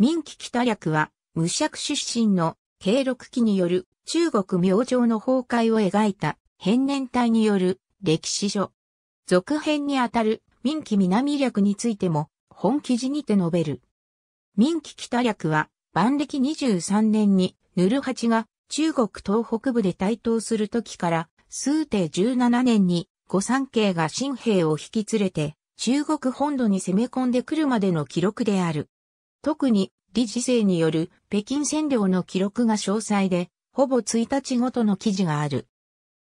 民気北略は、無釈出身の経禄期による中国明星の崩壊を描いた変年体による歴史書。続編にあたる民気南略についても本記事にて述べる。民気北略は、万暦23年にヌルハチが中国東北部で台頭する時から、数帝17年に五三慶が新兵を引き連れて中国本土に攻め込んでくるまでの記録である。特に李事政による北京占領の記録が詳細で、ほぼ1日ごとの記事がある。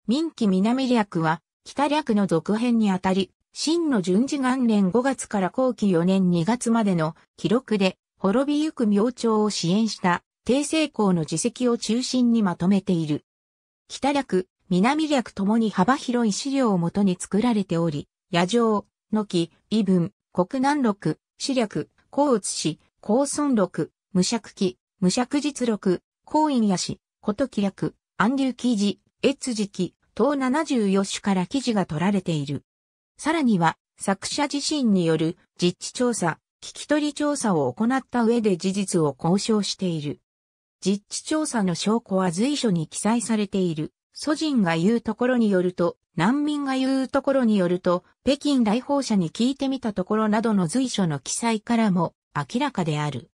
民記南略は、北略の続編にあたり、真の順次元年5月から後期4年2月までの記録で、滅びゆく明朝を支援した、帝政公の自責を中心にまとめている。北略、南略ともに幅広い資料をもとに作られており、野城、野木、異文、国南録、史略、甲乙史、公孫録、無釈記、無釈実録、公院やし、ことき略、安流記事、越時記、等74種から記事が取られている。さらには、作者自身による実地調査、聞き取り調査を行った上で事実を交渉している。実地調査の証拠は随所に記載されている。祖人が言うところによると、難民が言うところによると、北京来訪者に聞いてみたところなどの随所の記載からも明らかである。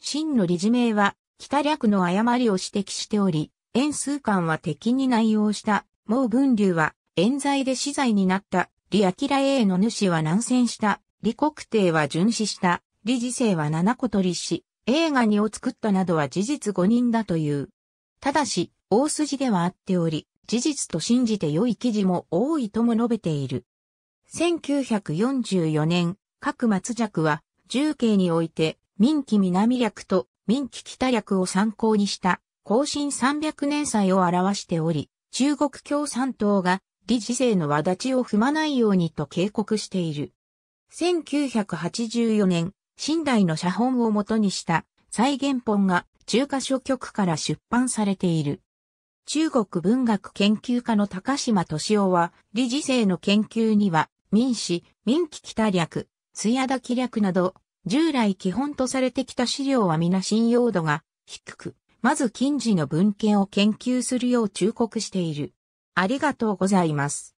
真の理事名は、北略の誤りを指摘しており、円数官は敵に内容した、毛文流は、冤罪で死罪になった、李明英の主は難戦した、李国帝は巡視した、李治世は七個取りし、映画にを作ったなどは事実5人だという。ただし、大筋ではあっており、事実と信じて良い記事も多いとも述べている。1944年、各松尺は、重慶において、民記南略と民記北略を参考にした、更新300年祭を表しており、中国共産党が、理事勢の輪立ちを踏まないようにと警告している。1984年、新代の写本をもとにした再現本が中華書局から出版されている。中国文学研究家の高島敏夫は、理事生の研究には、民史、民記北略、艶だ気略など、従来基本とされてきた資料は皆信用度が低く、まず近似の文献を研究するよう忠告している。ありがとうございます。